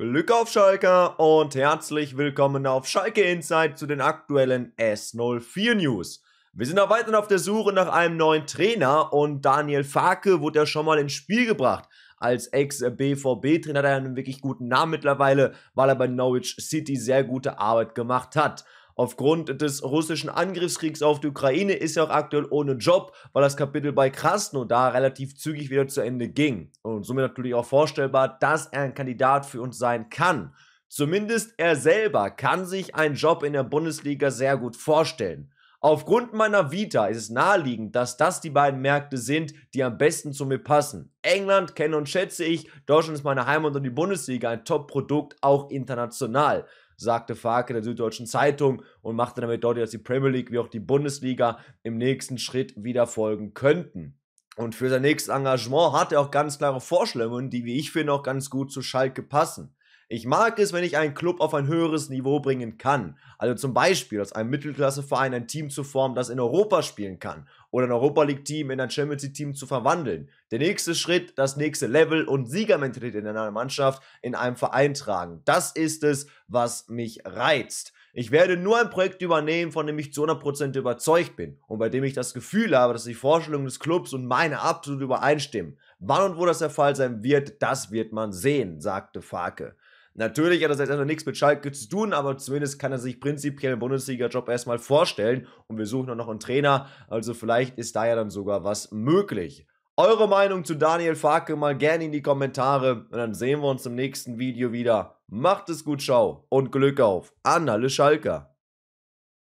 Glück auf Schalke und herzlich willkommen auf Schalke Insight zu den aktuellen S04 News. Wir sind auch weiterhin auf der Suche nach einem neuen Trainer und Daniel Farke wurde ja schon mal ins Spiel gebracht. Als Ex-BVB-Trainer hat er einen wirklich guten Namen mittlerweile, weil er bei Norwich City sehr gute Arbeit gemacht hat. Aufgrund des russischen Angriffskriegs auf die Ukraine ist er auch aktuell ohne Job, weil das Kapitel bei Krasno da relativ zügig wieder zu Ende ging. Und somit natürlich auch vorstellbar, dass er ein Kandidat für uns sein kann. Zumindest er selber kann sich einen Job in der Bundesliga sehr gut vorstellen. Aufgrund meiner Vita ist es naheliegend, dass das die beiden Märkte sind, die am besten zu mir passen. England kenne und schätze ich, Deutschland ist meine Heimat und die Bundesliga ein Top-Produkt, auch international sagte Farke der Süddeutschen Zeitung und machte damit deutlich, dass die Premier League wie auch die Bundesliga im nächsten Schritt wieder folgen könnten. Und für sein nächstes Engagement hat er auch ganz klare Vorstellungen, die, wie ich finde, auch ganz gut zu Schalke passen. Ich mag es, wenn ich einen Club auf ein höheres Niveau bringen kann. Also zum Beispiel aus einem Mittelklasseverein ein Team zu formen, das in Europa spielen kann. Oder ein Europa League-Team in ein Champions League-Team zu verwandeln. Der nächste Schritt, das nächste Level und Siegermentalität in einer Mannschaft in einem Verein tragen. Das ist es, was mich reizt. Ich werde nur ein Projekt übernehmen, von dem ich zu 100% überzeugt bin und bei dem ich das Gefühl habe, dass die Vorstellungen des Clubs und meine absolut übereinstimmen. Wann und wo das der Fall sein wird, das wird man sehen, sagte Farke. Natürlich hat das jetzt erstmal nichts mit Schalke zu tun, aber zumindest kann er sich prinzipiell einen Bundesliga-Job erstmal vorstellen. Und wir suchen auch noch einen Trainer, also vielleicht ist da ja dann sogar was möglich. Eure Meinung zu Daniel Farke mal gerne in die Kommentare und dann sehen wir uns im nächsten Video wieder. Macht es gut, ciao und Glück auf an alle Schalker.